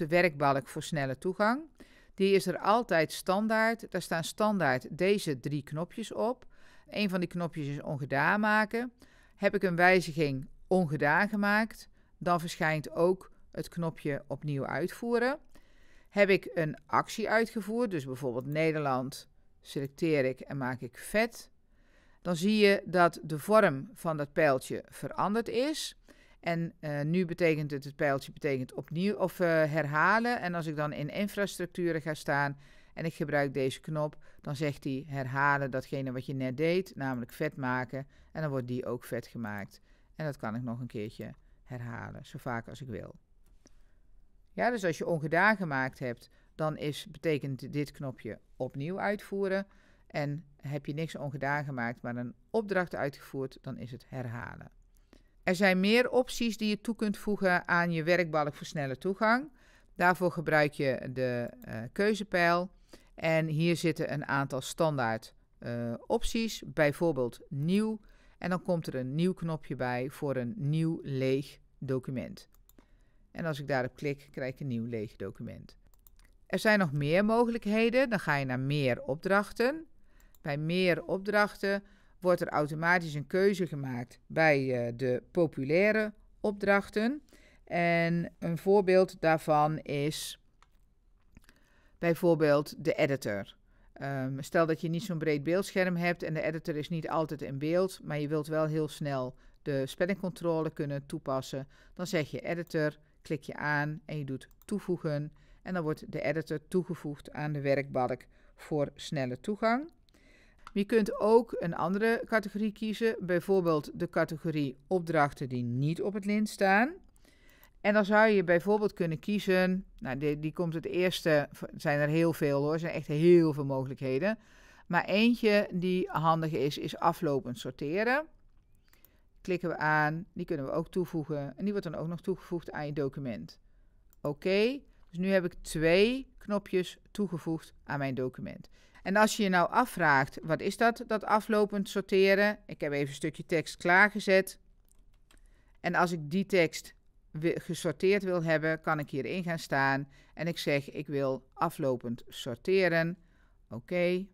de werkbalk voor snelle toegang. Die is er altijd standaard. Daar staan standaard deze drie knopjes op. Een van die knopjes is ongedaan maken. Heb ik een wijziging ongedaan gemaakt, dan verschijnt ook het knopje opnieuw uitvoeren. Heb ik een actie uitgevoerd, dus bijvoorbeeld Nederland, selecteer ik en maak ik vet. Dan zie je dat de vorm van dat pijltje veranderd is. En eh, nu betekent het, het pijltje betekent opnieuw of eh, herhalen. En als ik dan in infrastructuren ga staan en ik gebruik deze knop, dan zegt hij herhalen datgene wat je net deed, namelijk vet maken. En dan wordt die ook vet gemaakt. En dat kan ik nog een keertje herhalen, zo vaak als ik wil. Ja, dus als je ongedaan gemaakt hebt, dan is, betekent dit knopje opnieuw uitvoeren. En heb je niks ongedaan gemaakt, maar een opdracht uitgevoerd, dan is het herhalen. Er zijn meer opties die je toe kunt voegen aan je werkbalk voor snelle toegang. Daarvoor gebruik je de eh, keuzepeil keuzepijl. En hier zitten een aantal standaard eh, opties, bijvoorbeeld nieuw. En dan komt er een nieuw knopje bij voor een nieuw leeg document. En als ik daarop klik, krijg ik een nieuw leeg document. Er zijn nog meer mogelijkheden. Dan ga je naar meer opdrachten. Bij meer opdrachten wordt er automatisch een keuze gemaakt bij eh, de populaire opdrachten. En een voorbeeld daarvan is bijvoorbeeld de editor. Ehm, stel dat je niet zo'n breed beeldscherm hebt en de editor is niet altijd in beeld, maar je wilt wel heel snel de spellingcontrole kunnen toepassen, dan zeg je editor, klik je aan en je doet toevoegen en dan wordt de editor toegevoegd aan de werkbalk voor snelle toegang. Je kunt ook een andere categorie kiezen, bijvoorbeeld de categorie opdrachten die niet op het lint staan. En dan zou je bijvoorbeeld kunnen kiezen, nou die, die komt het eerste, zijn er heel veel hoor, er zijn echt heel veel mogelijkheden. Maar eentje die handig is, is aflopend sorteren. Klikken we aan, die kunnen we ook toevoegen en die wordt dan ook nog toegevoegd aan je document. Oké, dus nu heb ik twee knopjes toegevoegd aan mijn document. En als je je nou afvraagt, wat is dat, dat aflopend sorteren? Ik heb even een stukje tekst klaargezet. En als ik die tekst gesorteerd wil hebben, kan ik hierin gaan staan. En ik zeg, ik wil aflopend sorteren. Oké.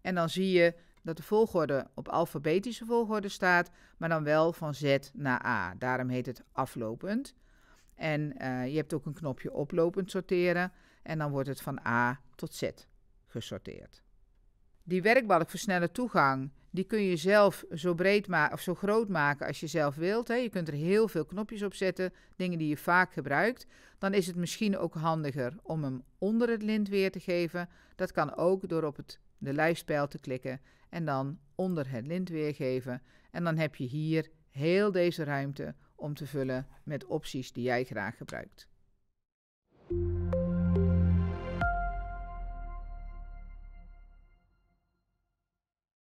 En dan zie je dat de volgorde op alfabetische volgorde staat, maar dan wel van Z naar A. Daarom heet het aflopend. En eh, je hebt ook een knopje oplopend sorteren. En dan wordt het van A tot Z gesorteerd. Die werkbalk snelle toegang, die kun je zelf zo breed maken of zo groot maken als je zelf wilt. Hè. Je kunt er heel veel knopjes op zetten, dingen die je vaak gebruikt. Dan is het misschien ook handiger om hem onder het lint weer te geven. Dat kan ook door op het, de lijfspijl te klikken en dan onder het lint weergeven. En dan heb je hier heel deze ruimte om te vullen met opties die jij graag gebruikt.